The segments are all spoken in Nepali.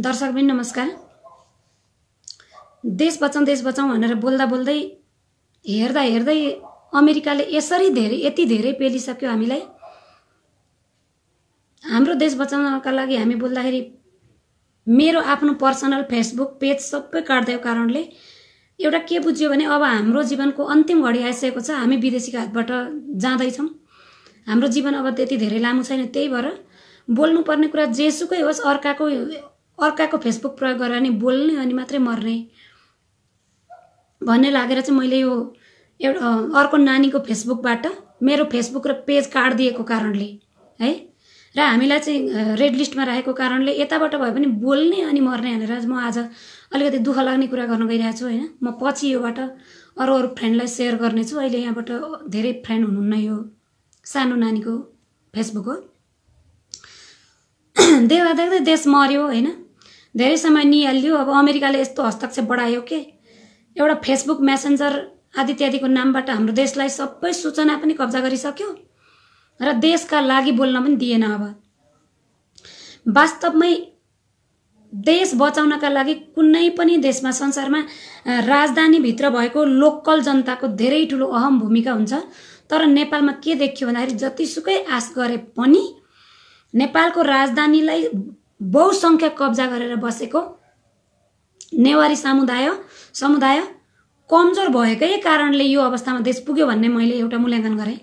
दर्शक बहिनी नमस्कार देश बचाउँ देश बचाउँ भनेर बोल्दा बोल्दै हेर्दा हेर्दै अमेरिकाले यसरी धेरै यति धेरै पेलिसक्यो हामीलाई हाम्रो देश बचाउनका लागि हामी बोल्दाखेरि मेरो आफ्नो पर्सनल फेसबुक पेज सबै काट्दै कारणले एउटा के बुझ्यो भने अब हाम्रो जीवनको अन्तिम घडी आइसकेको छ हामी विदेशीको हातबाट जाँदैछौँ हाम्रो जीवन अब त्यति धेरै लामो छैन त्यही भएर बोल्नुपर्ने कुरा जेसुकै होस् अर्काको अर्काको फेसबुक प्रयोग गरेर नि बोल्ने अनि मात्रै मर्ने भन्ने लागेर चाहिँ मैले यो एउटा अर्को नानीको फेसबुकबाट मेरो फेसबुक र पेज काटिदिएको कारणले है र हामीलाई चाहिँ रेड लिस्टमा राखेको कारणले यताबाट भए पनि बोल्ने अनि मर्ने भनेर म आज अलिकति दुःख लाग्ने कुरा गर्न गइरहेको छु होइन म पछि योबाट अरू अरू फ्रेन्डलाई सेयर गर्नेछु अहिले यहाँबाट धेरै फ्रेन्ड हुनुहुन्न यो सानो नानीको फेसबुक हो देख्दा देख्दै देश मऱ्यो होइन धेरै समय निहालियो अब अमेरिकाले यस्तो हस्तक्षेप बढायो के एउटा फेसबुक मेसेन्जर आदि इत्यादिको नामबाट हाम्रो देशलाई सबै सूचना पनि कब्जा गरिसक्यो र देशका लागि बोल्न पनि दिएन अब वास्तवमै देश बचाउनका लागि कुनै पनि देशमा संसारमा राजधानीभित्र भएको लोकल जनताको धेरै ठुलो अहम भूमिका हुन्छ तर नेपालमा के देखियो भन्दाखेरि जतिसुकै आश गरे पनि नेपालको राजधानीलाई बहुसङ्ख्यक कब्जा गरेर बसेको नेवारी समुदाय समुदाय कमजोर भएकै कारणले यो अवस्थामा देश पुग्यो भन्ने मैले एउटा मूल्याङ्कन गरेँ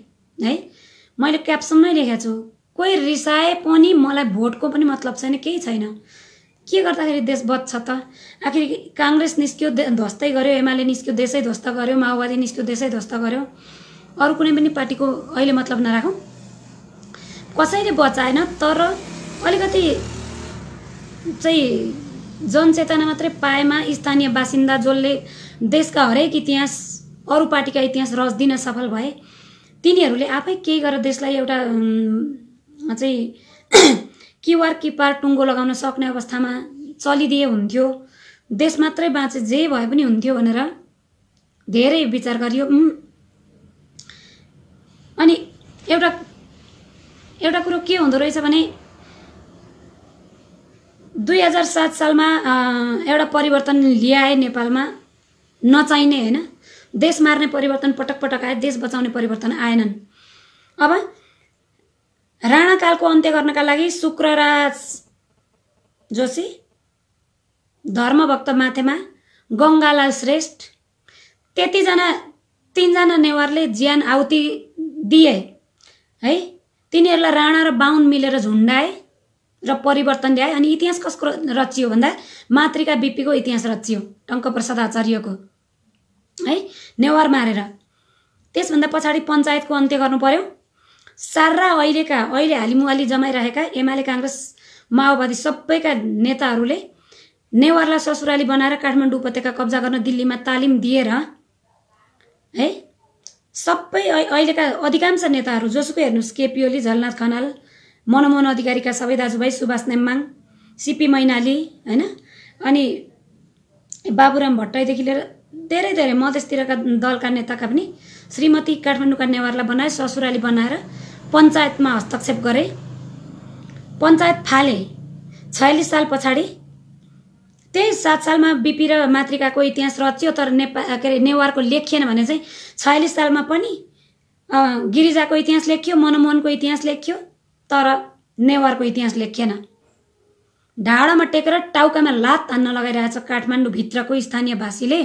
है मैले क्याप्सनमै लेखेको छु कोही रिसाए पनि मलाई भोटको पनि मतलब छैन केही छैन के गर्दाखेरि देश बच्छ त आखिर काङ्ग्रेस निस्क्यो ध्वस्तै गर्यो एमाले निस्क्यो देशै ध्वस्त गर्यो माओवादी निस्क्यो देशै ध्वस्त गर्यो अरू कुनै पनि पार्टीको अहिले मतलब नराखौँ कसैले बचाएन तर अलिकति चाहिँ जनचेतना मात्रै पाएमा स्थानीय बासिन्दा जसले देशका हरेक इतिहास अरू पार्टीका इतिहास दिन सफल भए तिनीहरूले आफै केही गरेर देशलाई एउटा चाहिँ किवार किपार टुङ्गो लगाउन सक्ने अवस्थामा चलिदिए हुन्थ्यो देश मात्रै बाँचे जे भए पनि हुन्थ्यो भनेर धेरै विचार गरियो अनि एउटा एउटा कुरो के हुँदो रहेछ भने दुई हजार सात सालमा एउटा परिवर्तन ल्याए नेपालमा नचाहिने होइन देश मार्ने परिवर्तन पटक पटक आए देश बचाउने परिवर्तन आएनन् अब राणाकालको अन्त्य गर्नका लागि शुक्रराज जोशी धर्मभक्त माथेमा गङ्गालाल श्रेष्ठ त्यतिजना तिनजना नेवारले ज्यान आउती दिए है तिनीहरूलाई राणा र बाहुन मिलेर झुन्डाए र परिवर्तन ल्याए अनि इतिहास कसको रचियो भन्दा मातृका बिपीको इतिहास रचियो टङ्कप्रसाद आचार्यको है नेवार मारेर त्यसभन्दा पछाडि पञ्चायतको अन्त्य गर्नु पर्यो सारा अहिलेका अहिले हालिमुहाली जमाइरहेका एमाले काङ्ग्रेस माओवादी सबैका नेताहरूले नेवारलाई ससुराली बनाएर काठमाडौँ उपत्यका कब्जा गर्न दिल्लीमा तालिम दिएर है सबै अहिलेका अधिकांश नेताहरू जोसुकै हेर्नुहोस् केपिओली झलनाथ खनाल मनमोहन अधिकारीका सबै दाजुभाइ सुभाष नेम्बाङ सिपी मैनाली होइन अनि बाबुराम भट्टाईदेखि लिएर धेरै धेरै मधेसतिरका दलका नेताका पनि श्रीमती काठमाडौँका नेवारलाई बनाए ससुराली बनाएर पञ्चायतमा हस्तक्षेप गरे पञ्चायत फाले छयालिस साल पछाडि त्यही सात सालमा बिपी र मातृकाको इतिहास रचियो तर नेपाल के अरे नेवारको लेखिएन भने चाहिँ छयालिस सालमा पनि गिरिजाको इतिहास लेखियो मनमोहनको इतिहास लेखियो तर नेवारको इतिहास लेखिएन ढाडामा टेकेर टाउकामा लात हान्न लगाइरहेछ काठमाडौँभित्रको स्थानीय भाषीले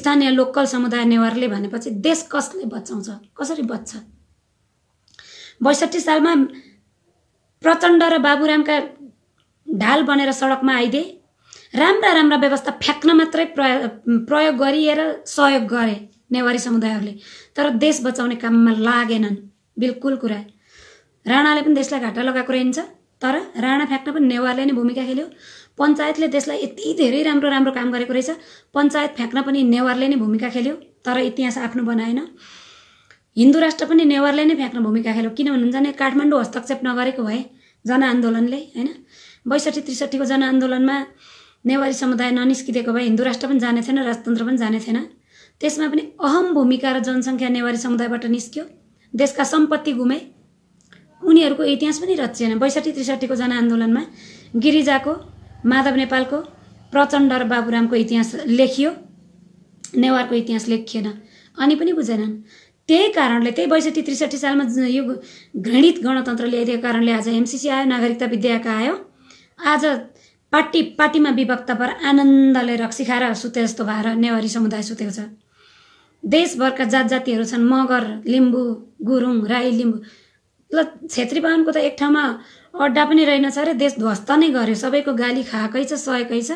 स्थानीय लोकल समुदाय नेवारले भनेपछि देश कसले बचाउँछ कसरी बच्छ बैसठी सालमा प्रचण्ड र बाबुरामका ढाल बनेर सडकमा आइदिए राम्रा राम्रा व्यवस्था फ्याँक्न मात्रै प्रयोग प्रयोग गरिएर सहयोग गरे नेवारी समुदायहरूले तर देश बचाउने काममा लागेनन् बिल्कुल कुरा राणाले पनि देशलाई घाटा लगाएको रहन्छ तर राणा फ्याँक्न पनि नेवारले नै भूमिका खेल्यो पञ्चायतले देशलाई यति धेरै राम्रो राम्रो काम गरेको रहेछ पञ्चायत फ्याँक्न पनि नेवारले नै भूमिका खेल्यो तर इतिहास आफ्नो बनाएन हिन्दू राष्ट्र पनि नेवारले नै फ्याँक्न भूमिका खेल्यो किन भन्नुहुन्छ भने काठमाडौँ हस्तक्षेप नगरेको भए जनआन्दोलनले होइन बैसठी त्रिसठीको जनआन्दोलनमा नेवारी समुदाय ननिस्किदिएको भए हिन्दू राष्ट्र पनि जाने थिएन राजतन्त्र पनि जाने थिएन त्यसमा पनि अहम भूमिका र जनसङ्ख्या नेवारी समुदायबाट निस्क्यो देशका सम्पत्ति गुमे उनीहरूको इतिहास पनि रचिएन बैसठी त्रिसठीको जनआन्दोलनमा गिरिजाको माधव नेपालको प्रचण्ड र बाबुरामको इतिहास लेखियो नेवारको इतिहास लेखिएन अनि पनि बुझेनन् त्यही कारणले त्यही बैसठी त्रिसठी सालमा यो घृणित गणतन्त्र ल्याइदिएको कारणले आज एमसिसी आयो नागरिकता विधेयक आयो आज पार्टी पार्टीमा विभक्त पर आनन्दले रक्सी खाएर सुते जस्तो भएर नेवारी समुदाय सुतेको छ देशभरका जात जातिहरू छन् मगर लिम्बू गुरुङ राई लिम्बू ल छेत्री बाहुनको त एक ठाउँमा अड्डा पनि रहेनछ अरे देश ध्वस्त नै गर्यो सबैको गाली खाएकै छ सहेकै छ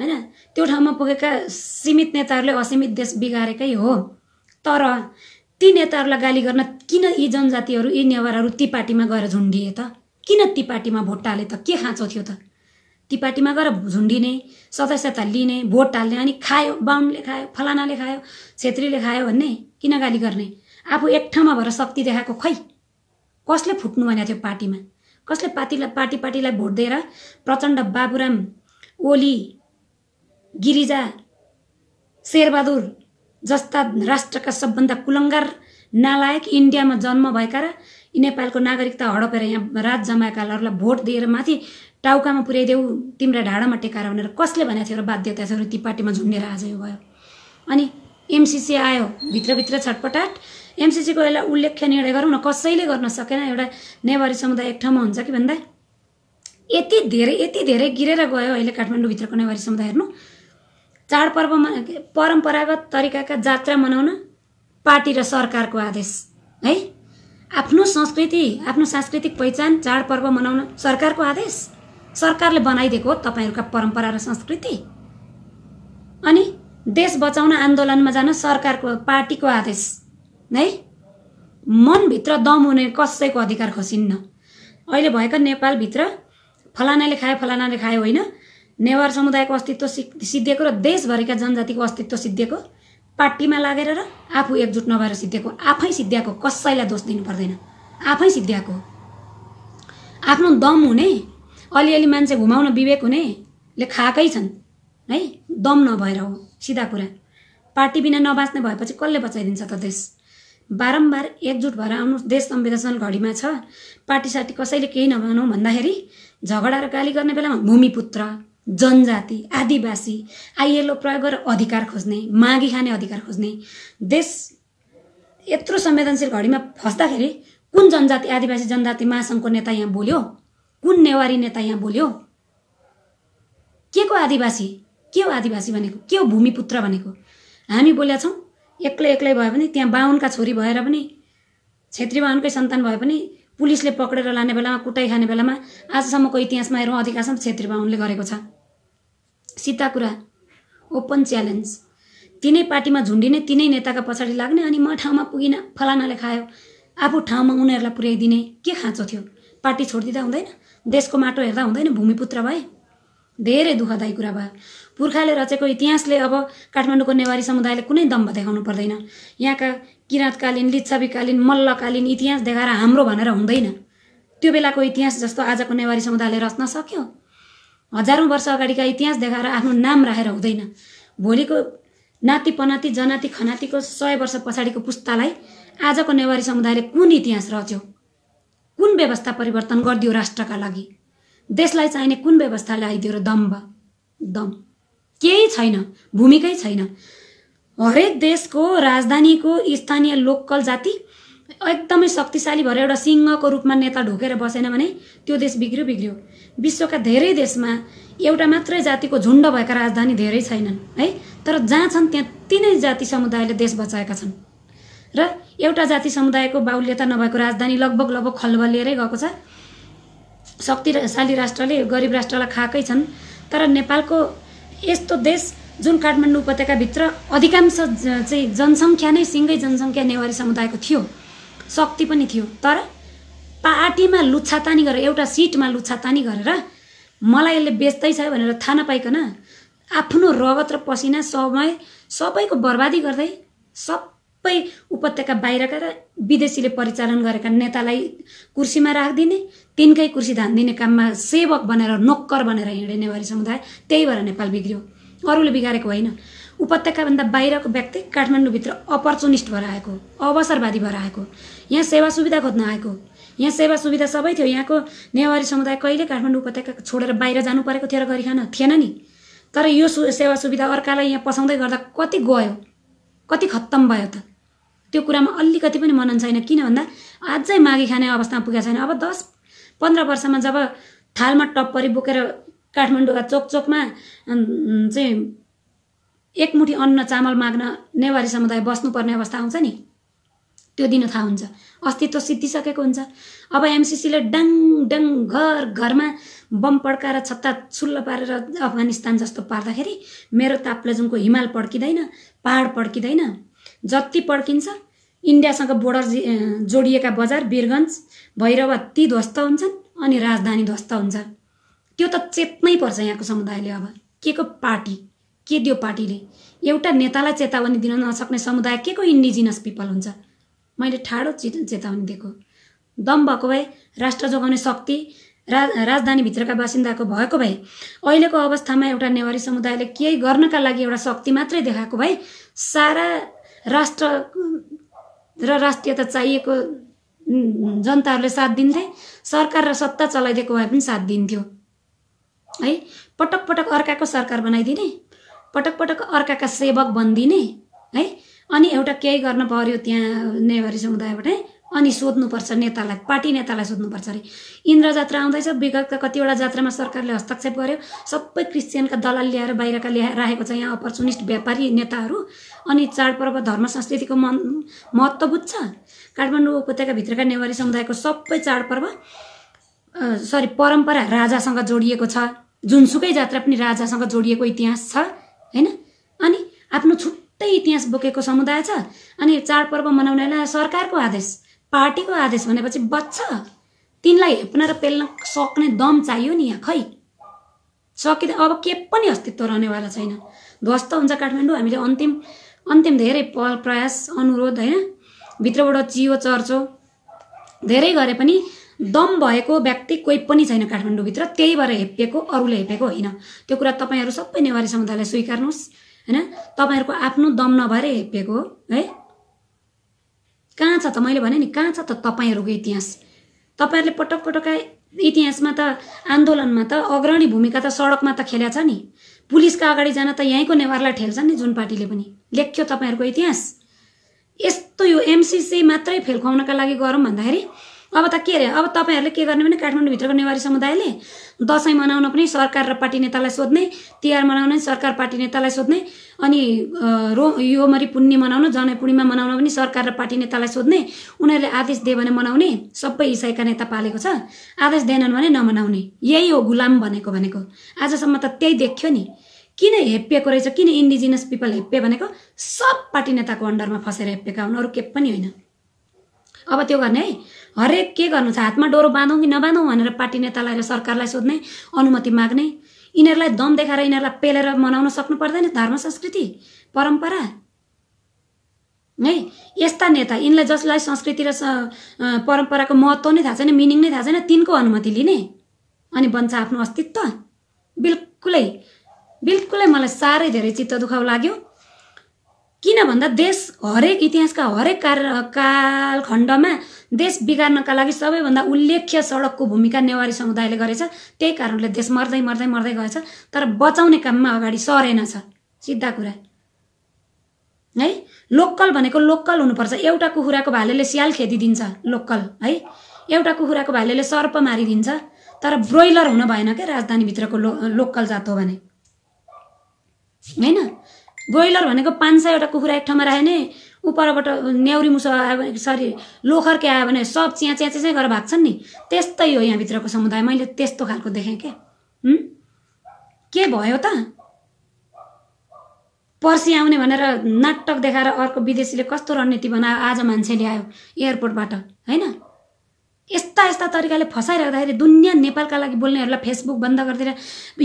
होइन त्यो ठाउँमा पुगेका सीमित नेताहरूले असीमित देश बिगारेकै हो तर ती नेताहरूलाई गाली गर्न किन यी जनजातिहरू यी नेवारहरू ती पार्टीमा गएर झुन्डिए त किन ती पार्टीमा भोट टाले त के खाँचो थियो त ती पार्टीमा गएर झुन्डिने सदस्यता लिने भोट टाल्ने अनि खायो बाहुनले खायो फलानाले खायो छेत्रीले खायो भन्ने किन गाली गर्ने आफू एक ठाउँमा भएर शक्ति देखाएको खै कसले फुट्नु भनेको थियो पार्टीमा कसले पार्टीलाई पार्टी पार्टीलाई भोट दिएर प्रचण्ड बाबुराम ओली गिरिजा शेरबहादुर जस्ता राष्ट्रका सबभन्दा कुलङ्गार नालायक इन्डियामा जन्म भएका र नेपालको नागरिकता हडपेर यहाँ राज जमाएकाहरूलाई भोट दिएर माथि टाउकामा पुर्याइदेऊ तिम्रा ढाडामा टेकाएर भनेर कसले भनेको थियो र बाध्यता थियो र ती पार्टीमा झुन्डेर आज यो भयो अनि एमसिसी आयो भित्रभित्र छटपटाट एमसिसीको यसलाई उल्लेख्य निर्णय गरौँ न कसैले गर्न सकेन एउटा नेवारी समुदाय एक ठाउँमा हुन्छ कि भन्दा यति धेरै यति धेरै गिरेर गयो अहिले काठमाडौँभित्रको नेवारी समुदाय हेर्नु चाडपर्वमा परम्परागत तरिकाका जात्रा मनाउन पार्टी र सरकारको आदेश है आफ्नो संस्कृति आफ्नो सांस्कृतिक पहिचान चाडपर्व मनाउन सरकारको आदेश सरकारले बनाइदिएको हो तपाईँहरूका परम्परा र संस्कृति अनि देश बचाउन आन्दोलनमा जान सरकारको पार्टीको आदेश है मनभित्र दम हुने कसैको अधिकार खसिन्न अहिले भएका नेपालभित्र फलानाले खायो फलानाले खायो होइन नेवार समुदायको अस्तित्व सि सिद्धिएको र देशभरिका जनजातिको अस्तित्व सिद्धिएको पार्टीमा लागेर र आफू एकजुट नभएर सिद्धिएको आफै सिद्ध्याएको कसैलाई दोष दिनु पर्दैन आफै सिद्ध्याएको आफ्नो दम हुने अलिअलि मान्छे घुमाउन विवेक हुनेले खाएकै छन् है दम नभएर हो सिधा कुरा पार्टी बिना नबाँच्ने भएपछि कसले बचाइदिन्छ त देश बारम्बार एकजुट भएर आउनु देश संवेदनशील घडीमा छ पार्टी साटी कसैले केही नभनौँ भन्दाखेरि झगडा र गाली गर्ने बेलामा भूमिपुत्र जनजाति आदिवासी आइएलओ प्रयोग गरेर अधिकार खोज्ने मागी खाने अधिकार खोज्ने देश यत्रो संवेदनशील घडीमा फस्दाखेरि कुन जनजाति आदिवासी जनजाति महासङ्घको नेता यहाँ बोल्यो कुन नेवारी नेता यहाँ बोल्यो के को आदिवासी के हो आदिवासी भनेको के हो भूमिपुत्र भनेको हामी बोलेका छौँ एक्लै एक्लै भए पनि त्यहाँ बाहुनका छोरी भएर पनि छेत्री बाहुनकै सन्तान भए पनि पुलिसले पक्रेर लाने बेलामा कुटाइ खाने बेलामा आजसम्मको इतिहासमा हेरौँ अधिकांश छेत्री बाहुनले गरेको छ सीता कुरा ओपन च्यालेन्ज तिनै पार्टीमा झुन्डिने तिनै नेताका पछाडि लाग्ने अनि म ठाउँमा पुगिन फलानाले खायो आफू ठाउँमा उनीहरूलाई पुर्याइदिने के खाँचो थियो पार्टी छोडिदिँदा हुँदैन देशको माटो हेर्दा हुँदैन भूमिपुत्र भए धेरै दुःखदायी कुरा भयो पुर्खाले रचेको इतिहासले अब काठमाडौँको नेवारी समुदायले कुनै दम्ब देखाउनु पर्दैन यहाँका किराँतकालीन लिच्छाविकालीन मल्लकालीन इतिहास देखाएर हाम्रो भनेर हुँदैन त्यो बेलाको इतिहास जस्तो आजको नेवारी समुदायले रच्न सक्यो हजारौँ वर्ष अगाडिका इतिहास देखाएर आफ्नो नाम राखेर हुँदैन भोलिको नाति पनाति जनाति खनातिको सय वर्ष पछाडिको पुस्तालाई आजको नेवारी समुदायले कुन इतिहास रच्यो कुन व्यवस्था परिवर्तन गरिदियो राष्ट्रका लागि देशलाई चाहिने कुन व्यवस्था ल्याइदियो र दम्ब दम केही छैन भूमिकै छैन हरेक देशको राजधानीको स्थानीय लोकल जाति एकदमै शक्तिशाली भएर एउटा सिंहको रूपमा नेता ढोकेर बसेन भने त्यो देश बिग्रियो बिग्रियो विश्वका धेरै देशमा एउटा मात्रै जातिको झुन्ड भएका राजधानी धेरै छैनन् है तर जहाँ छन् त्यहाँ तिनै जाति समुदायले देश बचाएका छन् र एउटा जाति समुदायको बाहुल्यता नभएको राजधानी लगभग लगभग खलबलिएरै गएको छ शक्तिशाली राष्ट्रले गरिब राष्ट्रलाई खाएकै छन् तर नेपालको यस्तो देश जुन काठमाडौँ उपत्यकाभित्र अधिकांश चाहिँ जनसङ्ख्या नै सिङ्गै जनसङ्ख्या नेवारी समुदायको थियो शक्ति पनि थियो तर पार्टीमा लुच्छातानी गरेर एउटा सिटमा लुच्छातानी गरेर मलाई यसले बेच्दैछ भनेर थाहा नपाइकन आफ्नो रगत र पसिना समय सबैको बर्बादी गर्दै सब सबै उपत्यका बाहिरका विदेशीले परिचालन गरेका नेतालाई कुर्सीमा राखिदिने तिनकै कुर्सी धानिदिने काममा सेवक बनेर नोक्कर बनेर हिँड्ने नेवारी समुदाय त्यही भएर नेपाल बिग्रियो अरूले बिगारेको होइन उपत्यकाभन्दा बाहिरको व्यक्ति काठमाडौँभित्र अपर्चुनिस्ट भएर आएको अवसरवादी भएर आएको यहाँ सेवा सुविधा खोज्न आएको यहाँ सेवा सुविधा सबै थियो यहाँको नेवारी समुदाय कहिले काठमाडौँ उपत्यका छोडेर बाहिर जानु परेको थियो र गरिखान थिएन नि तर यो सु सेवा सुविधा अर्कालाई यहाँ पसाउँदै गर्दा कति गयो कति खत्तम भयो त त्यो कुरामा अलिकति पनि मनन छैन किन भन्दा अझै माघी खाने अवस्थामा पुगेको छैन अब दस पन्ध्र वर्षमा जब थालमा टप्परी बोकेर काठमाडौँका चोकचोकमा चाहिँ एकमुठी अन्न चामल माग्न नेवारी समुदाय बस्नुपर्ने अवस्था आउँछ नि त्यो दिन थाहा हुन्छ अस्तित्व सिद्धिसकेको हुन्छ अब एमसिसीले डङ डङ घर घरमा बम पड्काएर छत्ता छुल्ल पारेर अफगानिस्तान जस्तो पार्दाखेरि मेरो ताप्लेजुङको हिमाल पड्किँदैन पाहाड पड्किँदैन जति पड्किन्छ इन्डियासँग बोर्डर जोडिएका बजार वीरगन्ज भैरव ती ध्वस्त हुन्छन् अनि राजधानी ध्वस्त हुन्छ त्यो त चेत्नै पर्छ यहाँको समुदायले अब के को पार्टी के दियो पार्टीले एउटा नेतालाई चेतावनी दिन नसक्ने समुदाय के को इन्डिजिनस पिपल हुन्छ मैले ठाडो चे चेतावनी दिएको दम भएको भए राष्ट्र जोगाउने शक्ति रा राजधानीभित्रका बासिन्दाको भएको भए अहिलेको अवस्थामा एउटा नेवारी समुदायले केही गर्नका लागि एउटा शक्ति मात्रै देखाएको भए सारा राष्ट्र र राष्ट्रियता चाहिएको जनताहरूले साथ दिन्थे सरकार र सत्ता चलाइदिएको भए पनि साथ दिन्थ्यो है पटक पटक अर्काको सरकार बनाइदिने पटक पटक अर्काका सेवक बनिदिने है अनि एउटा केही गर्न पर्यो त्यहाँ नेवारी समुदायबाट अनि सोध्नुपर्छ नेतालाई पार्टी नेतालाई सोध्नुपर्छ अरे इन्द्र जात्रा आउँदैछ विगतका कतिवटा जात्रामा सरकारले हस्तक्षेप गर्यो सबै क्रिस्चियनका दलाल ल्याएर बाहिरका ल्याएर राखेको छ यहाँ अपर्चुनिस्ट व्यापारी नेताहरू अनि चाडपर्व धर्म संस्कृतिको मन महत्त्व बुझ्छ काठमाडौँ उपत्यकाभित्रका नेवारी समुदायको सबै चाडपर्व सरी परम्परा राजासँग जोडिएको छ जुनसुकै जात्रा पनि राजासँग जोडिएको इतिहास छ होइन अनि आफ्नो छुट्टै इतिहास बोकेको समुदाय छ अनि चाडपर्व मनाउनेलाई सरकारको आदेश पार्टीको आदेश भनेपछि बच्चा तिनलाई हेप्न र पेल्न सक्ने दम चाहियो नि यहाँ खै सकिँदा अब के पनि अस्तित्व रहनेवाला छैन ध्वस्त हुन्छ काठमाडौँ हामीले अन्तिम अन्तिम धेरै प प्रयास अनुरोध होइन भित्रबाट चियो चर्चो धेरै गरे पनि दम भएको व्यक्ति कोही पनि छैन काठमाडौँभित्र त्यही भएर हेपिएको अरूले हेपेको होइन त्यो कुरा तपाईँहरू सबै नेवारी समुदायलाई स्वीकार्नुहोस् होइन तपाईँहरूको आफ्नो दम नभएर हेपिएको हो है कहाँ छ त मैले भने नि कहाँ छ त तपाईँहरूको इतिहास तपाईँहरूले पटक पटकका इतिहासमा त आन्दोलनमा त अग्रणी भूमिका त सडकमा त खेल्या छ नि पुलिसका अगाडि जान त यहीँको नेवारलाई ठेल्छन् नि जुन पार्टीले पनि लेख्यो तपाईँहरूको इतिहास यस्तो यो एमसिसी मात्रै फेल्काउनका लागि गरौँ भन्दाखेरि अब त के अरे अब तपाईँहरूले के गर्ने भने काठमाडौँभित्रको नेवारी समुदायले दसैँ मनाउन पनि सरकार र पार्टी नेतालाई सोध्ने तिहार मनाउन पनि सरकार पार्टी नेतालाई सोध्ने अनि रो मरि पुण्य मनाउन जनै पूर्णिमा मनाउन पनि सरकार र पार्टी नेतालाई सोध्ने उनीहरूले आदेश दियो भने मनाउने सबै इसाईका नेता पालेको छ आदेश दिएनन् भने नमनाउने यही हो गुलाम भनेको भनेको आजसम्म त त्यही देख्यो नि किन हेप्पिएको रहेछ किन इन्डिजिनियस पिपल हेप्पे भनेको सब पार्टी नेताको अन्डरमा फसेर हेप्पिएका हुन् अरू के पनि होइन अब त्यो गर्ने है हरेक के गर्नु छ हातमा डोरो बाँधौँ कि नबाँधौँ भनेर पार्टी नेतालाई र सरकारलाई सोध्ने अनुमति माग्ने यिनीहरूलाई दम देखाएर यिनीहरूलाई पेलेर मनाउन सक्नु पर्दैन धर्म संस्कृति परम्परा है यस्ता नेता यिनलाई जसलाई संस्कृति र परम्पराको महत्त्व नै थाहा छैन मिनिङ नै थाहा छैन तिनको अनुमति लिने अनि बन्छ आफ्नो अस्तित्व बिल्कुलै बिल्कुलै मलाई साह्रै धेरै चित्त दुखाउ लाग्यो किन भन्दा देश हरेक इतिहासका हरेक कार्य कालखण्डमा देश बिगार्नका लागि सबैभन्दा उल्लेख्य सडकको भूमिका नेवारी समुदायले गरेछ त्यही कारणले देश मर्दै मर्दै मर्दै गएछ तर बचाउने काममा अगाडि सरेनछ सिधा कुरा है लोकल भनेको लोकल हुनुपर्छ एउटा कुखुराको भालेले स्याल खेदिदिन्छ लोकल है एउटा कुखुराको भालेले सर्प मारिदिन्छ तर ब्रोइलर हुन भएन क्या राजधानीभित्रको लो लोकल जात हो भने होइन ब्रोइलर भनेको पाँच सयवटा कुखुरा एक ठाउँमा राख्यो भने उपरबाट न्याउरी मुसा आयो भने सरी लोखर्के आयो भने सब चिया चिया चिया गरेर भाग्छन् नि त्यस्तै हो यहाँभित्रको समुदाय मैले त्यस्तो खालको देखेँ क्या के भयो त पर्सि आउने भनेर नाटक देखाएर अर्को विदेशीले कस्तो रणनीति बनायो आज मान्छे ल्यायो एयरपोर्टबाट होइन यस्ता यस्ता तरिकाले फसाइराख्दाखेरि दुनियाँ नेपालका लागि बोल्नेहरूलाई फेसबुक बन्द गरिदिएर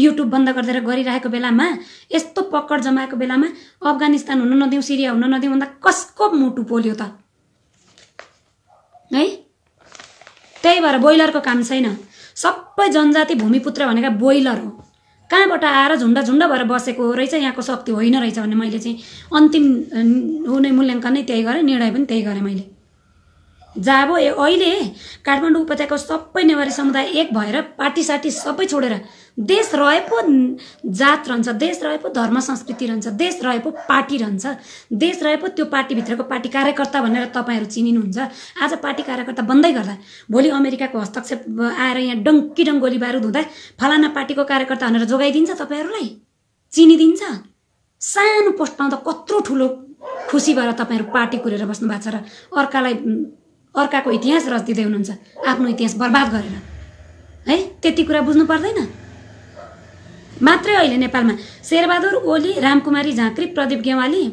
युट्युब बन्द गरिदिएर गरिरहेको बेलामा यस्तो पक्कड जमाएको बेलामा अफगानिस्तान हुन नदिउँ सिरिया हुन नदिउँ भन्दा कसको मुटु पोल्यो त है त्यही भएर बोइलरको काम छैन सबै जनजाति भूमिपुत्र भनेका बोइलर हो कहाँबाट आएर झुन्ड झुन्ड भएर बसेको हो रहेछ यहाँको शक्ति होइन रहेछ भने मैले चाहिँ अन्तिम हुने मूल्याङ्कन नै त्यही गरेँ निर्णय पनि त्यही गरेँ मैले जाबो ए अहिले काठमाडौँ उपत्यकाको सबै नेवारी समुदाय एक भएर पार्टी साटी सबै छोडेर देश रहे पो जात रहन्छ देश रहे पो धर्म संस्कृति रहन्छ देश रहे पो पार्टी रहन्छ देश रहे पो त्यो पार्टीभित्रको पार्टी कार्यकर्ता भनेर तपाईँहरू चिनिनुहुन्छ आज पार्टी कार्यकर्ता बन्दै गर्दा भोलि अमेरिकाको हस्तक्षेप आएर यहाँ डङ्की गोली बारुद हुँदा फलाना पार्टीको कार्यकर्ता भनेर जोगाइदिन्छ तपाईँहरूलाई चिनिदिन्छ सानो पोस्ट पाउँदा कत्रो ठुलो खुसी भएर तपाईँहरू पार्टी कुरेर बस्नु भएको छ र अर्कालाई अर्काको इतिहास रचिदिँदै हुनुहुन्छ आफ्नो इतिहास बर्बाद गरेर है त्यति कुरा बुझ्नु पर्दैन मात्रै अहिले नेपालमा शेरबहादुर ओली रामकुमारी झाँक्री प्रदीप गेवाली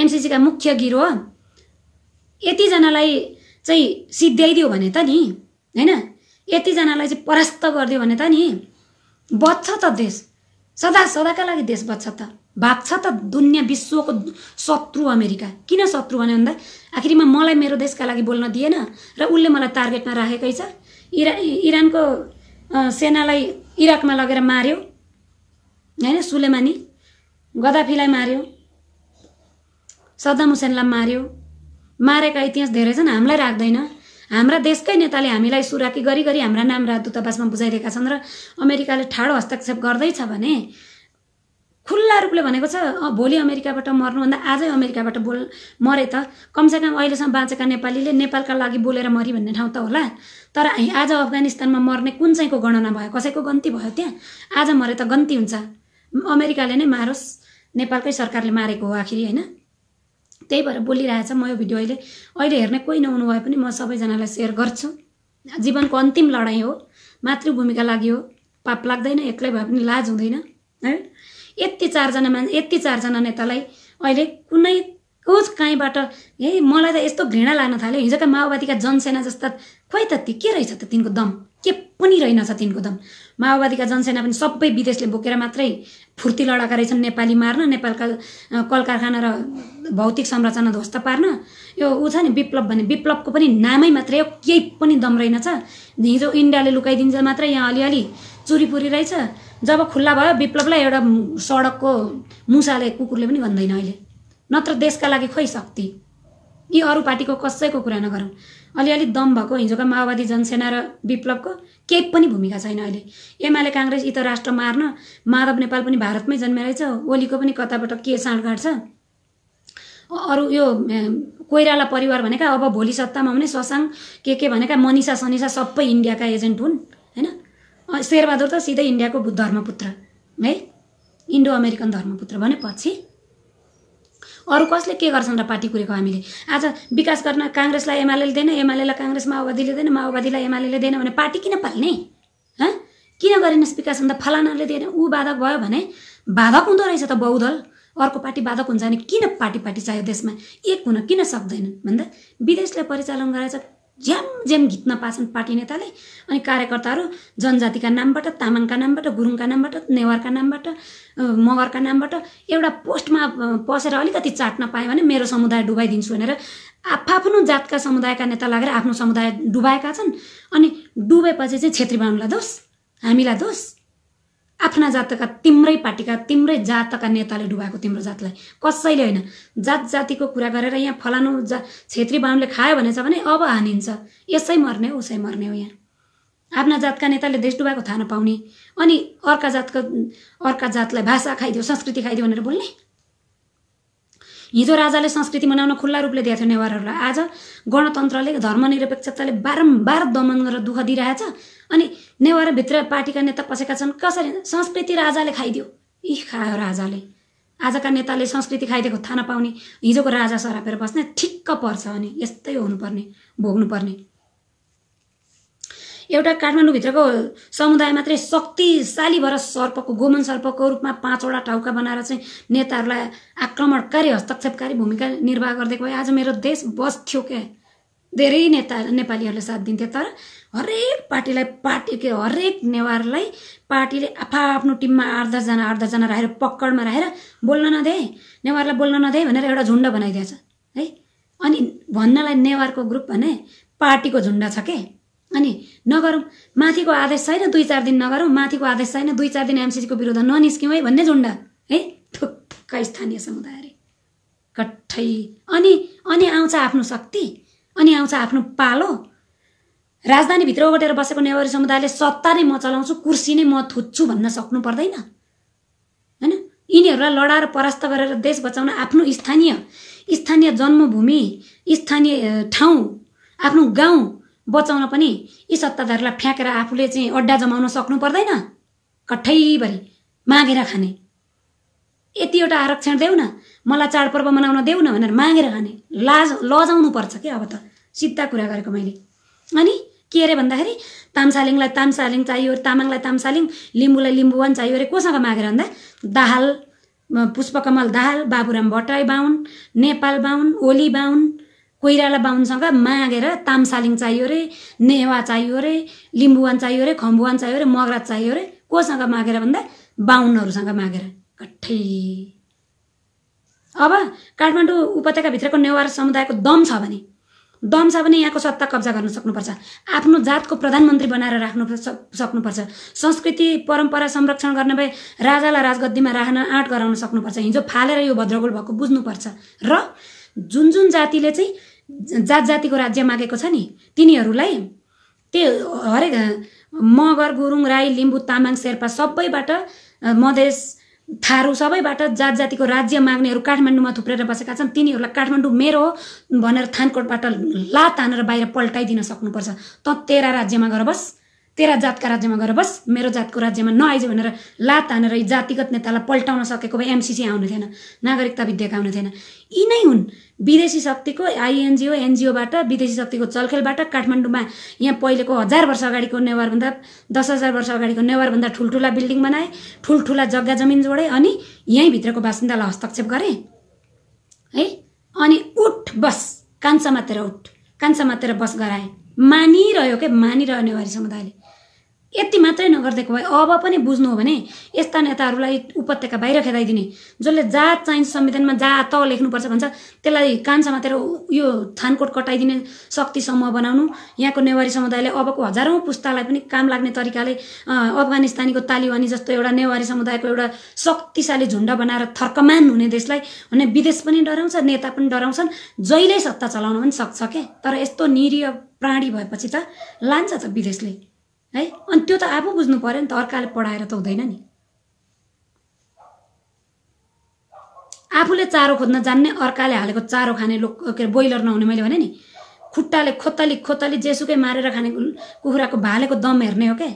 एमसिसीका मुख्य गिरो यतिजनालाई चाहिँ सिद्ध्याइदियो भने त नि होइन यतिजनालाई चाहिँ परास्त गरिदियो भने त नि बच्छ त देश सदा सदाका लागि देश बच्छ त भाग छ त दुनियाँ विश्वको शत्रु अमेरिका किन शत्रु भन्यो भन्दा आखिरीमा मलाई मेरो देशका लागि बोल्न दिएन र उसले मलाई टार्गेटमा राखेकै छ इरा इरानको सेनालाई इराकमा लगेर मार्यो होइन सुलेमानी गदाफीलाई मार्यो सद्दाम हुसेनलाई मार्यो मारेका इतिहास धेरै छन् हामीलाई राख्दैन हाम्रा देशकै नेताले हामीलाई सुराकी गरी गरी हाम्रा नाम राजदूतावासमा बुझाइदिएका छन् र अमेरिकाले ठाडो हस्तक्षेप गर्दैछ भने खुल्ला रूपले भनेको छ भोलि अमेरिकाबाट मर्नुभन्दा आजै अमेरिकाबाट बोल मरे त कमसेकम अहिलेसम्म बाँचेका नेपालीले नेपालका लागि बोलेर मरि भन्ने ठाउँ त होला तर आज अफगानिस्तानमा मर्ने कुन चाहिँको गणना भयो कसैको गन्ती भयो त्यहाँ आज मरे त गन्ती हुन्छ अमेरिकाले नै मारोस् नेपालकै सरकारले मारेको हो आखिर होइन त्यही भएर बोलिरहेछ म यो भिडियो अहिले अहिले हेर्ने कोही नहुनु भए पनि म सबैजनालाई सेयर गर्छु जीवनको अन्तिम लडाइँ हो मातृभूमिका लागि हो पाप लाग्दैन एक्लै भए पनि लाज हुँदैन है यति चारजना मान्छे यति चारजना नेतालाई अहिले कुनै कोच काहीँबाट ए मलाई त यस्तो घृणा लाग्न थाल्यो हिजोका माओवादीका जनसेना जस्ता खोइ त ती के रहेछ त तिनको दम के पनि रहेनछ तिनको दम माओवादीका जनसेना पनि सबै विदेशले बोकेर मात्रै फुर्ती लडाएका रहेछन् नेपाली मार्न नेपालका कल कारखाना र भौतिक संरचना ध्वस्त पार्न यो ऊ छ नि विप्लव भने विप्लवको पनि नामै मात्रै हो केही पनि दम रहेनछ हिजो इन्डियाले लुकाइदिन्छ मात्रै यहाँ अलिअलि चुरीपुरी रहेछ जब खुल्ला भयो विप्लवलाई एउटा सडकको मुसाले कुकुरले पनि भन्दैन अहिले नत्र देशका लागि खोइ शक्ति यी अरू पार्टीको कसैको कुरा नगरौँ अलिअलि दम भएको हिजोका माओवादी जनसेना र विप्लवको केही पनि भूमिका छैन अहिले एमाले काङ्ग्रेस यी त राष्ट्र मार्न माधव नेपाल पनि भारतमै जन्मेरहेछ ओलीको पनि कताबाट के साँडगाँड छ अरू यो कोइराला परिवार भनेका अब भोलि सत्तामा हुने ससाङ के के भनेका मनिषा सनिषा सबै इन्डियाका एजेन्ट हुन् होइन शेरबहादुर त सिधै इन्डियाको धर्मपुत्र है इन्डो अमेरिकन धर्मपुत्र भनेपछि अरू कसले के गर्छन् र पार्टी कुरेको हामीले आज विकास गर्न काङ्ग्रेसलाई एमाले दिएन एमालेलाई काङ्ग्रेस माओवादीले दिएन माओवादीलाई एमाले दिएन भने पार्टी किन पाल्ने हँ किन गरेनस् विकास अन्त फलानाले दिएन ऊ बाधक भयो भने बाधक हुँदो रहेछ त बहुदल अर्को पार्टी बाधक हुन्छ भने किन पार्टी पार्टी चाहियो देशमा एक हुन किन सक्दैनन् भन्दा विदेशले परिचालन गराएछ ज्याम ज्याम घित्न पाछन् पार्टी नेताले अनि कार्यकर्ताहरू जनजातिका नामबाट तामाङका नामबाट गुरुङका नामबाट नेवारका नामबाट मगरका नामबाट एउटा पोस्टमा पसेर अलिकति चाट्न पाएँ भने मेरो समुदाय डुबाइदिन्छु भनेर आफ्नो जातका समुदायका नेता लागेर आफ्नो समुदाय डुबाएका छन् अनि डुबेपछि चाहिँ छेत्री बाहुनलाई दोष हामीलाई दोष आफ्ना जातका तिम्रै पार्टीका तिम्रै जातका नेताले डुबाएको तिम्रो जातलाई कसैले होइन जात जातिको कुरा गरेर यहाँ फलानु जा छेत्री बाहुनले खायो भने छ भने अब हानिन्छ यसै मर्ने हो उसै मर्ने हो यहाँ आफ्ना जातका नेताले देश डुबाएको थाहा नपाउने अनि अर्का जातको अर्का जातलाई भाषा खाइदियो संस्कृति खाइदियो भनेर बोल्ने हिजो राजाले संस्कृति मनाउन खुल्ला रूपले दिएको थियो नेवारहरूलाई आज गणतन्त्रले धर्मनिरपेक्षताले बारम्बार दमन गरेर दुःख दिइरहेछ अनि नेवारभित्र पार्टीका नेता पसेका छन् कसरी संस्कृति राजाले खाइदियो इ खायो राजाले आजका नेताले संस्कृति खाइदिएको थाहा नपाउने हिजोको राजा सरापेर बस्ने ठिक्क पर्छ अनि यस्तै हुनुपर्ने भोग्नुपर्ने एउटा काठमाडौँभित्रको समुदाय मात्रै शक्तिशाली भएर सर्पको गोमन सर्पको रूपमा पाँचवटा टाउका बनाएर चाहिँ नेताहरूलाई आक्रमणकारी हस्तक्षेपकारी भूमिका निर्वाह गरिदिएको भए आज मेरो देश बस्थ्यो क्या धेरै नेता नेपालीहरूले साथ दिन्थे तर हरेक पार्टीलाई पार्टी के हरेक नेवारलाई पार्टीले आफ्नो टिममा आठ दसजना आठ दसजना राखेर पक्कडमा राखेर बोल्न नदे नेवारलाई बोल्न नदे भनेर एउटा झुन्ड बनाइदिएछ है अनि भन्नलाई नेवारको ग्रुप भने पार्टीको झुन्ड छ के अनि नगरौँ माथिको आदेश छैन दुई चार दिन नगरौँ माथिको आदेश छैन दुई चार दिन एमसिसीको विरुद्ध ननिस्क्यौँ है भन्ने झुन्ड है थुक्का स्थानीय समुदाय अरे कट्ठै अनि अनि आउँछ आफ्नो शक्ति अनि आउँछ आफ्नो पालो राजधानीभित्र ओगटेर बसेको नेवारी समुदायले सत्ता नै म चलाउँछु कुर्सी नै म थुच्छु भन्न सक्नु पर्दैन होइन यिनीहरूलाई लडाएर परास्त गरेर देश बचाउन आफ्नो स्थानीय स्थानीय जन्मभूमि स्थानीय ठाउँ आफ्नो गाउँ बचाउन पनि यी सत्ताधारलाई फ्याँकेर आफूले चाहिँ अड्डा जमाउन सक्नु पर्दैन कठैभरि मागेर खाने यतिवटा आरक्षण देऊ न मलाई चाडपर्व मनाउन देऊ न भनेर मागेर खाने लाज लजाउनु पर्छ क्या अब त सिधा कुरा गरेको मैले अनि के अरे भन्दाखेरि तामसालिङलाई तामसालिङ चाहियो तामाङलाई तामसालिङ लिम्बूलाई लिम्बुवान चाहियो अरे कोसँग मागेर भन्दा दाहाल पुष्पकमल दाहाल बाबुराम भट्टराई बाहुन नेपाल बाहुन ओली बाहुन कोइराला बाहुनसँग मागेर तामसालिङ चाहियो रे नेवा चाहियो रे लिम्बुवान चाहियो रे खम्बुवान चाहियो रे मगराज चाहियो रे कोसँग मागेर भन्दा बाहुनहरूसँग मागेर कट्ठै अब काठमाडौँ उपत्यकाभित्रको नेवार समुदायको दम छ भने दम छ भने यहाँको सत्ता कब्जा गर्न सक्नुपर्छ आफ्नो जातको प्रधानमन्त्री बनाएर राख्नु सक्नुपर्छ संस्कृति परम्परा संरक्षण गर्न भए राजालाई राजगद्दीमा राख्न आँट गराउन सक्नुपर्छ हिजो फालेर यो भद्रगोल भएको बुझ्नुपर्छ र जुन जुन जातिले चाहिँ जात जातिको राज्य मागेको छ नि तिनीहरूलाई त्यो हरेक मगर गुरुङ राई लिम्बू तामाङ शेर्पा सबैबाट मधेस थारू सबैबाट जात जातिको राज्य माग्नेहरू काठमाडौँमा थुप्रेर बसेका छन् तिनीहरूलाई काठमाडौँ मेरो हो भनेर थानकोटबाट लात हानेर बाहिर पल्टाइदिन सक्नुपर्छ त तेह्र राज्यमा गएर बस तेरा जातका राज्यमा गएर बस मेरो जातको राज्यमा नआइज भनेर लात हानेर यी जातिगत नेतालाई पल्टाउन सकेको भए एमसिसी आउने थिएन नागरिकता विधेयक आउने थिएन यी नै हुन् विदेशी शक्तिको आइएनजिओ एनजिओबाट विदेशी शक्तिको चलखेलबाट काठमाडौँमा यहाँ पहिलेको हजार वर्ष अगाडिको नेवारभन्दा दस हजार वर्ष अगाडिको नेवारभन्दा ठुल्ठुला बिल्डिङ बनाए ठुल्ठुला जग्गा जमिन जोडे अनि यहीँभित्रको बासिन्दालाई हस्तक्षेप गरे है अनि उठ बस कान्छा मातेर उठ कान्छा मातेर बस गराए मानिरह्यो के मानिरह्यो नेवारी समुदायले यति मात्रै नगरिदिएको भए अब पनि बुझ्नु हो भने यस्ता नेताहरूलाई उपत्यका बाहिर खेदाइदिने जसले जात चाहिन्छ संविधानमा जात लेख्नुपर्छ भन्छ त्यसलाई कान्छा समातेर यो थानकोट कटाइदिने शक्ति समूह बनाउनु यहाँको नेवारी समुदायले अबको हजारौँ पुस्तालाई पनि काम लाग्ने तरिकाले अफगानिस्तानीको तालिबानी जस्तो एउटा नेवारी समुदायको एउटा शक्तिशाली झुन्ड बनाएर थर्कमान हुने देशलाई हुने विदेश पनि डराउँछ नेता पनि डराउँछन् जहिले सत्ता चलाउन पनि सक्छ क्या तर यस्तो निरीह प्राणी भएपछि त लान्छ त विदेशले है अनि त्यो त आफू बुझ्नु पऱ्यो नि त अर्काले पढाएर त हुँदैन नि आफूले चारो खोज्न जान्ने अर्काले हालेको चारो खाने लोक के अरे बोइलर नहुने मैले भने नि खुट्टाले खोतली खोतली जेसुकै मारेर खाने कुखुराको भालेको दम हेर्ने हो क्या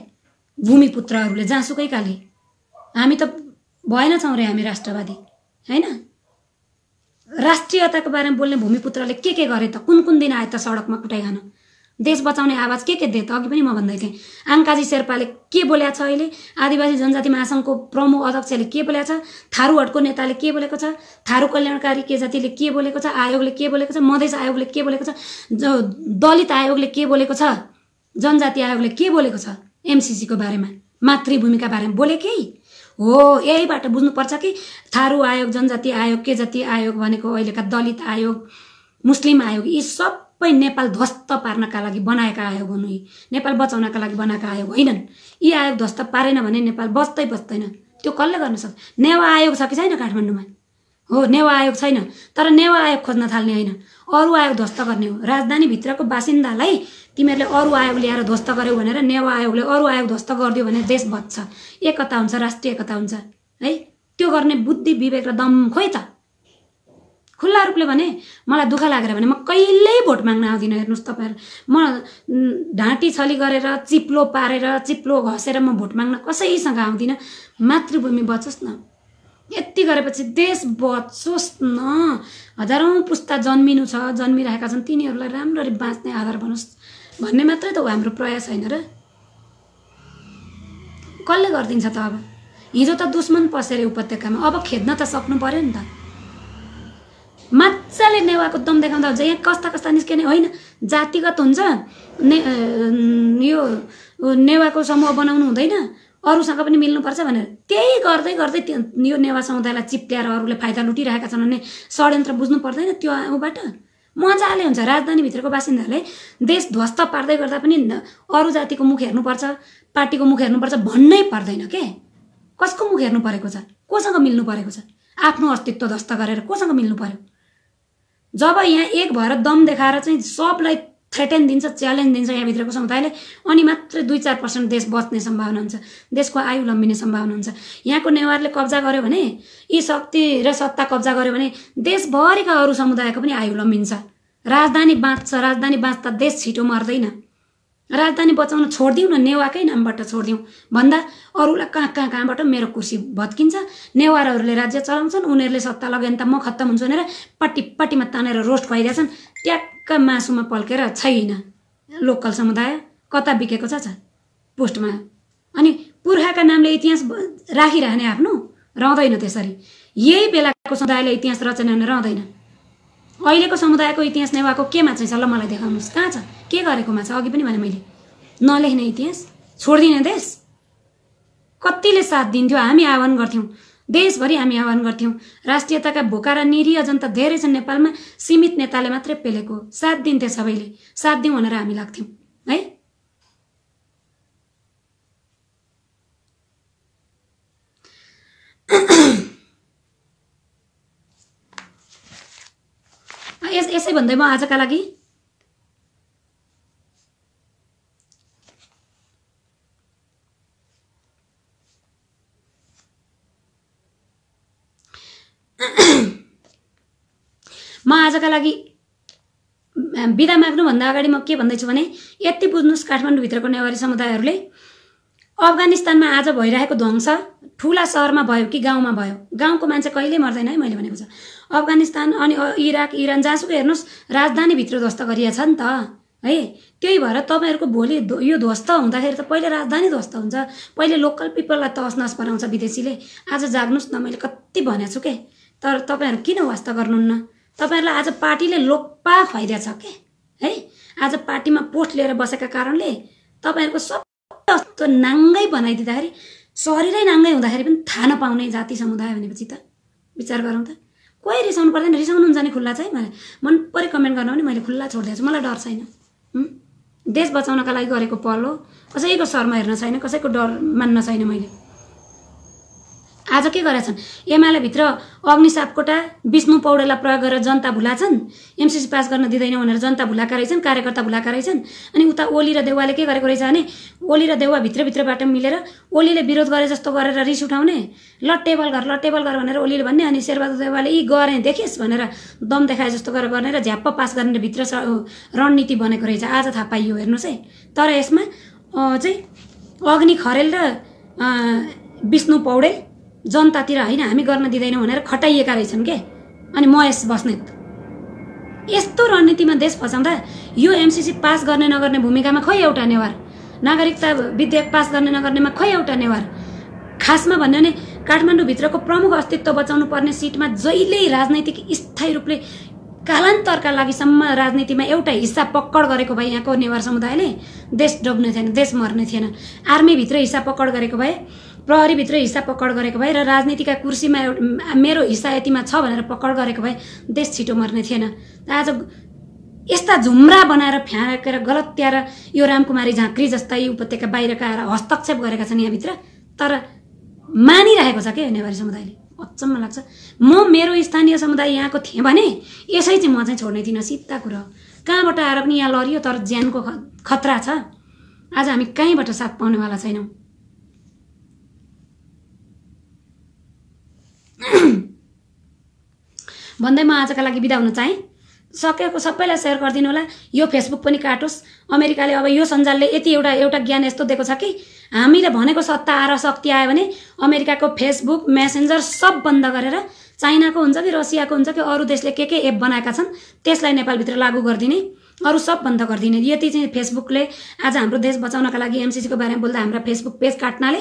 भूमिपुत्रहरूले जहाँसुकै काले हामी त भएन छौँ रे हामी राष्ट्रवादी होइन राष्ट्रियताको बारेमा बोल्ने भूमिपुत्रले के के गरे त कुन कुन दिन आयो त सडकमा खान देश बचाउने आवाज के के दिए त अघि पनि म भन्दै थिएँ आङ्काजी शेर्पाले के बोलेको छ अहिले आदिवासी जनजाति महासङ्घको प्रमुख अध्यक्षले के बोलेको छ थारूहटको नेताले के बोलेको छ थारू कल्याणकारी के जातिले के बोलेको छ आयोगले के बोलेको छ मधेस आयोगले के बोलेको छ दलित आयोगले के बोलेको छ जनजाति आयोगले के बोलेको छ एमसिसीको बारेमा मातृभूमिका बारेमा बोले केही हो यहीबाट बुझ्नुपर्छ कि थारू आयोग जनजाति आयोग के जाति आयोग भनेको अहिलेका दलित आयोग मुस्लिम आयोग यी सब सबै नेपाल ध्वस्त पार्नका लागि बनाएका आयोग हुन् यी नेपाल बचाउनका लागि बनाएका आयोग होइनन् यी आयोग ध्वस्त पारेन भने नेपाल बच्दै बच्दैन त्यो कसले गर्न सक्छ नेवा आयोग छ कि छैन काठमाडौँमा हो नेवा आयोग छैन तर नेवा आयोग खोज्न थाल्ने होइन अरू आयोग ध्वस्त गर्ने हो राजधानीभित्रको बासिन्दालाई तिमीहरूले अरू आयोग ल्याएर ध्वस्त गर्यो भनेर नेवा आयोगले अरू आयोग ध्वस्त गरिदियो भने देश बच्छ एकता हुन्छ राष्ट्रिय एकता हुन्छ है त्यो गर्ने बुद्धि विवेक र दम खोइ त खुल्ला रूपले भने मलाई दुःख लागेर भने म कहिल्यै भोट माग्न आउँदिनँ हेर्नुहोस् तपाईँहरू म ढाँटी छली गरेर चिप्लो पारेर चिप्लो घसेर म भोट माग्न कसैसँग आउँदिनँ मातृभूमि बचोस् न यति गरेपछि देश बचोस् न हजारौँ पुस्ता जन्मिनु छ जन्मिरहेका छन् तिनीहरूलाई राम्ररी बाँच्ने आधार बनोस् भन्ने मात्रै त हो हाम्रो प्रयास होइन र कसले गरिदिन्छ त अब हिजो त दुश्मन पसेर उपत्यकामा अब खेद्न त सक्नु पऱ्यो नि त मजाले नेवाको दम देखाउँदा हुन्छ यहाँ कस्ता कस्ता निस्किने होइन जातिगत हुन्छ ने यो नेवाको समूह बनाउनु हुँदैन अरूसँग पनि मिल्नुपर्छ भनेर त्यही गर्दै गर्दै यो नेवा समुदायलाई चिप्ल्याएर अरूले फाइदा लुटिरहेका छन् भने षड्यन्त्र बुझ्नु पर्दैन त्यो आउँबाट मजाले हुन्छ राजधानीभित्रको बासिन्दाहरूले देश ध्वस्त पार्दै गर्दा पनि अरू जातिको मुख हेर्नुपर्छ पार्टीको मुख हेर्नुपर्छ भन्नै पर्दैन के कसको मुख हेर्नु परेको छ कोसँग मिल्नु परेको छ आफ्नो अस्तित्व ध्वस्त गरेर कोसँग मिल्नु पर्यो जब यहाँ एक भएर दम देखाएर चाहिँ सबलाई थ्रेटेन दिन्छ च्यालेन्ज दिन्छ यहाँभित्रको समुदायले अनि मात्रै दुई चार पर्सेन्ट देश बच्ने सम्भावना हुन्छ देशको आयु लम्बिने सम्भावना हुन्छ यहाँको नेवारले कब्जा गर्यो भने यी शक्ति र सत्ता कब्जा गर्यो भने देशभरिका अरू समुदायको पनि आयु लम्बिन्छ राजधानी बाँच्छ राजधानी बाँच्दा देश छिटो मर्दैन राजधानी बचाउन छोडिदिउँ न नेवाकै नामबाट छोडिदिउँ भन्दा अरूलाई कहाँ कहाँ कहाँबाट मेरो कुर्सी भत्किन्छ नेवारहरूले राज्य चलाउँछन् उनीहरूले सत्ता लग्यो भने त म खत्तम हुन्छु भनेर पट्टी पट्टीमा तानेर रोस्ट खुवाइरहेछन् ट्याक्क मासुमा पल्केर छैन लोकल समुदाय कता बिकेको छ पोस्टमा अनि पुर्खाका नामले इतिहास राखिरहने आफ्नो रहँदैन त्यसरी यही बेलाको समुदायले इतिहास रचना रहँदैन अहिलेको समुदायको इतिहास नेवाको केमा चाहिँ छ ल मलाई देखाउनुहोस् कहाँ छ के गरेकोमा छ अघि पनि भने मैले नलेख्ने इतिहास छोडिदिने देश कतिले साथ दिन्थ्यो हामी आह्वान गर्थ्यौँ देशभरि हामी आह्वान गर्थ्यौँ राष्ट्रियताका भोका र निरीह जनता धेरै छन् नेपालमा सीमित नेताले मात्रै पेलेको साथ दिन्थे सबैले साथ दिउँ भनेर हामी लाग्थ्यौँ है यसै भन्दै म आजका लागि म आजका लागि बिदा माग्नुभन्दा अगाडि म के भन्दैछु भने यति बुझ्नुहोस् काठमाडौँभित्रको नेवारी समुदायहरूले अफगानिस्तानमा आज भइरहेको ध्वंस ठुला सहरमा भयो कि गाउँमा भयो गाउँको मान्छे कहिले मर्दैन है मैले भनेको छ अफगानिस्तान अनि इराक इरान जहाँसुकै हेर्नुहोस् राजधानीभित्र ध्वस्त गरिया छ नि त है त्यही भएर तपाईँहरूको भोलि यो ध्वस्त हुँदाखेरि त पहिले राजधानी ध्वस्त हुन्छ पहिले लोकल पिपललाई तहस नस पराउँछ विदेशीले आज जाग्नुहोस् न मैले कति भनेको छु के तर तपाईँहरू किन वास्ता गर्नुहुन्न तपाईँहरूलाई आज पार्टीले लोप्पा फाइदा छ के है आज पार्टीमा पोस्ट लिएर बसेका कारणले तपाईँहरूको सबै जस्तो नाङ्गै बनाइदिँदाखेरि शरीरै नाङ्गै हुँदाखेरि पनि थाहा नपाउने जाति समुदाय भनेपछि त विचार गरौँ त कोही रिसाउनु पर्दैन रिसाउनु हुन्छ नि खुल्ला चाहिँ मलाई मन परे कमेन्ट गर्नु पनि मैले खुल्ला छोडिदिएको छु मलाई डर छैन देश बचाउनका लागि गरेको पल हो कसैको शर्म हेर्न छैन कसैको डर मान्न छैन मैले आज के गरेका गरेछन् एमालेभित्र अग्निसापकोटा विष्णु पौडेललाई प्रयोग गरेर जनता भुलाछन् एमसिसी पास गर्न दिँदैन भनेर जनता भुलाएका रहेछन् कार्यकर्ता भुलाएका रहेछन् अनि उता ओली र देउवाले के गरेको रहेछ भने ओली र देउवा भित्रभित्रबाट मिलेर ओलीले विरोध गरे जस्तो गरेर रिस उठाउने ल टेबल घर ल टेबल घर भनेर ओलीले भन्ने अनि शेरबहादुर देउवाले यी गरेँ देखेस् भनेर दम देखाए जस्तो गरेर गर्ने र झ्याप्प पास गर्ने भित्र रणनीति बनेको रहेछ आज थाहा पाइयो हेर्नुहोस् है तर यसमा चाहिँ अग्नि खरेल र विष्णु पौडेल जनतातिर होइन हामी गर्न दिँदैनौँ भनेर खटाइएका रहेछन् के अनि म यस बस्नेत यस्तो रणनीतिमा देश फसाउँदा यो एमसिसी पास गर्ने नगर्ने भूमिकामा खै एउटा नेवार नागरिकता विधेयक पास गर्ने नगर्नेमा खै एउटा नेवार खासमा भन्यो भने काठमाडौँभित्रको प्रमुख अस्तित्व बचाउनु पर्ने सिटमा जहिल्यै राजनैतिक स्थायी रूपले कालान्तरका लागिसम्म राजनीतिमा एउटा हिस्सा पक्कड गरेको भए यहाँको नेवार समुदायले देश डोब्ने थिएन देश मर्ने थिएन आर्मीभित्र हिस्सा पक्कड गरेको भए प्रहरीभित्र हिस्सा पकड गरेको भए र राजनीतिका कुर्सीमा मेरो हिस्सा यतिमा छ भनेर पकड गरेको भए देश छिटो मर्ने थिएन आज यस्ता झुम्रा बनाएर फ्याँकेर गलत त्याएर यो रामकुमारी झाँक्री जस्तै उपत्यका बाहिरका आएर हस्तक्षेप गरेका छन् यहाँभित्र तर मानिरहेको छ क्या नेवारी समुदायले अचम्म लाग्छ म मेरो स्थानीय समुदाय यहाँको थिएँ भने यसै चाहिँ म चाहिँ छोड्ने थिइनँ सिधा कुरो कहाँबाट आएर पनि यहाँ लरियो तर ज्यानको खतरा छ आज हामी कहीँबाट साथ पाउनेवाला छैनौँ भन्दै म आजका लागि बिदा हुन चाहेँ सकेको सबैलाई सेयर गरिदिनु होला यो फेसबुक पनि काटोस् अमेरिकाले अब यो सञ्जालले यति एउटा एउटा ज्ञान यस्तो दिएको छ कि हामीले भनेको सत्ता आएर शक्ति आयो भने अमेरिकाको फेसबुक मेसेन्जर सब बन्द गरेर चाइनाको हुन्छ कि रसियाको हुन्छ कि अरू देशले के के एप बनाएका छन् त्यसलाई नेपालभित्र लागू गरिदिने अरू सब बन्द गरिदिने यति चाहिँ फेसबुकले आज हाम्रो देश बचाउनका लागि एमसिसीको बारेमा बोल्दा हाम्रा फेसबुक पेज काट्नाले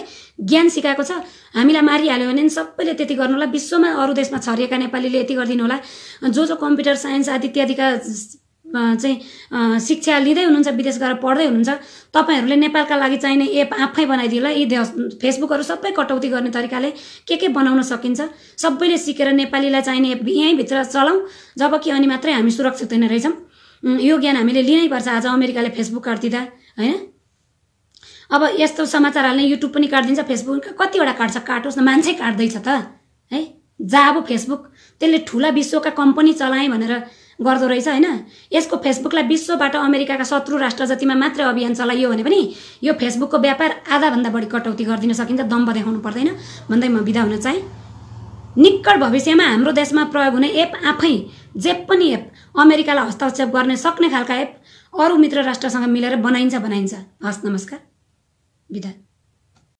ज्ञान सिकाएको छ हामीलाई मारिहाल्यो भने सबैले त्यति गर्नु होला विश्वमा अरू देशमा छरिएका नेपालीले यति गरिदिनु होला जो जो कम्प्युटर साइन्स आदि इत्यादिका चाहिँ शिक्षा लिँदै हुनुहुन्छ विदेश गएर पढ्दै हुनुहुन्छ तपाईँहरूले नेपालका लागि चाहिने एप आफै बनाइदियो होला यी फेसबुकहरू सबै कटौती गर्ने तरिकाले के के बनाउन सकिन्छ सबैले सिकेर नेपालीलाई चाहिने एप यहीँभित्र चलाउँ जबकि अनि मात्रै हामी सुरक्षित हुने रहेछौँ यो ज्ञान हामीले लिनै पर्छ आज अमेरिकाले फेसबुक काटिदिँदा होइन अब यस्तो समाचार हाल्ने युट्युब पनि काटिदिन्छ फेसबुक कतिवटा काट्छ काटोस् न मान्छे काट्दैछ त है जा अब फेसबुक त्यसले ठुला विश्वका कम्पनी चलाएँ भनेर गर्दो रहेछ होइन यसको फेसबुकलाई विश्वबाट अमेरिकाका शत्रु राष्ट्र जतिमा मात्र अभियान चलाइयो भने पनि यो फेसबुकको व्यापार आधाभन्दा बढी कटौती गरिदिन सकिन्छ दम्ब देखाउनु पर्दैन भन्दै म बिदा हुन चाहेँ निकट भविष्यमा हाम्रो देशमा प्रयोग हुने एप आफै जे पनि एप अमेरिकालाई हस्तक्षेप गर्ने सक्ने खालका एप अरू मित्र राष्ट्रसँग मिलेर बनाइन्छ बनाइन्छ हस् नमस्कार बिदा